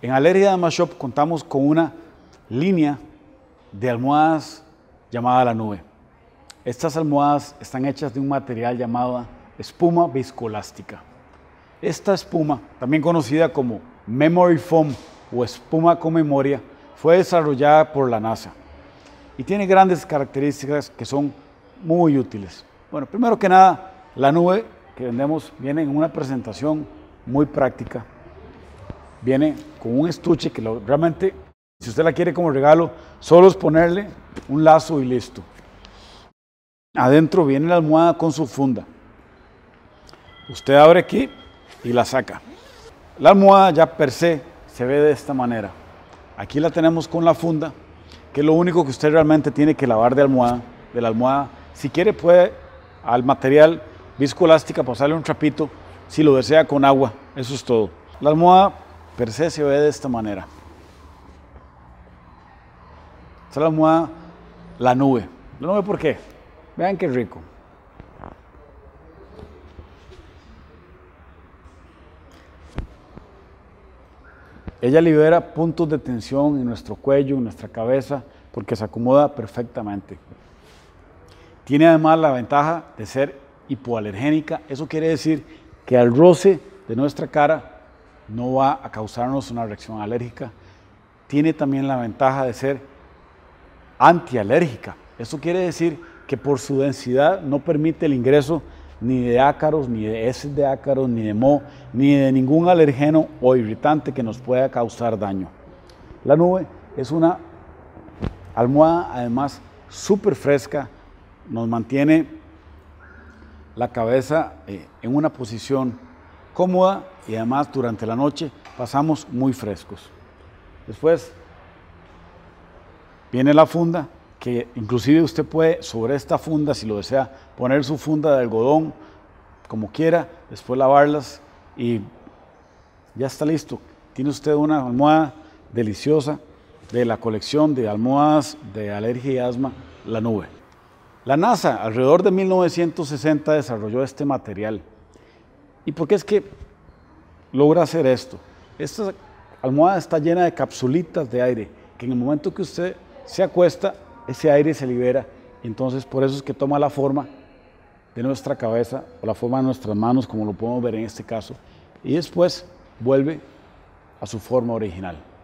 En Alergia Dama Shop contamos con una línea de almohadas llamada La Nube. Estas almohadas están hechas de un material llamado espuma viscolástica. Esta espuma, también conocida como Memory Foam o espuma con memoria, fue desarrollada por la NASA y tiene grandes características que son muy útiles. Bueno, primero que nada, la nube que vendemos viene en una presentación muy práctica viene con un estuche que realmente, si usted la quiere como regalo, solo es ponerle un lazo y listo. Adentro viene la almohada con su funda. Usted abre aquí y la saca. La almohada ya per se se ve de esta manera. Aquí la tenemos con la funda, que es lo único que usted realmente tiene que lavar de almohada, de la almohada. Si quiere puede al material viscoelástica pasarle un trapito, si lo desea con agua, eso es todo. La almohada per se se ve de esta manera. Esta es la almohada, la nube. La nube, ¿por qué? Vean qué rico. Ella libera puntos de tensión en nuestro cuello, en nuestra cabeza, porque se acomoda perfectamente. Tiene además la ventaja de ser hipoalergénica. Eso quiere decir que al roce de nuestra cara no va a causarnos una reacción alérgica. Tiene también la ventaja de ser antialérgica. Eso quiere decir que por su densidad no permite el ingreso ni de ácaros, ni de heces de ácaros, ni de mo ni de ningún alergeno o irritante que nos pueda causar daño. La nube es una almohada además súper fresca, nos mantiene la cabeza eh, en una posición cómoda y además durante la noche pasamos muy frescos. Después viene la funda, que inclusive usted puede sobre esta funda, si lo desea, poner su funda de algodón, como quiera, después lavarlas y ya está listo. Tiene usted una almohada deliciosa de la colección de almohadas de alergia y asma, la nube. La NASA alrededor de 1960 desarrolló este material. ¿Y por es que logra hacer esto. Esta almohada está llena de capsulitas de aire, que en el momento que usted se acuesta, ese aire se libera. Entonces, por eso es que toma la forma de nuestra cabeza o la forma de nuestras manos, como lo podemos ver en este caso. Y después vuelve a su forma original.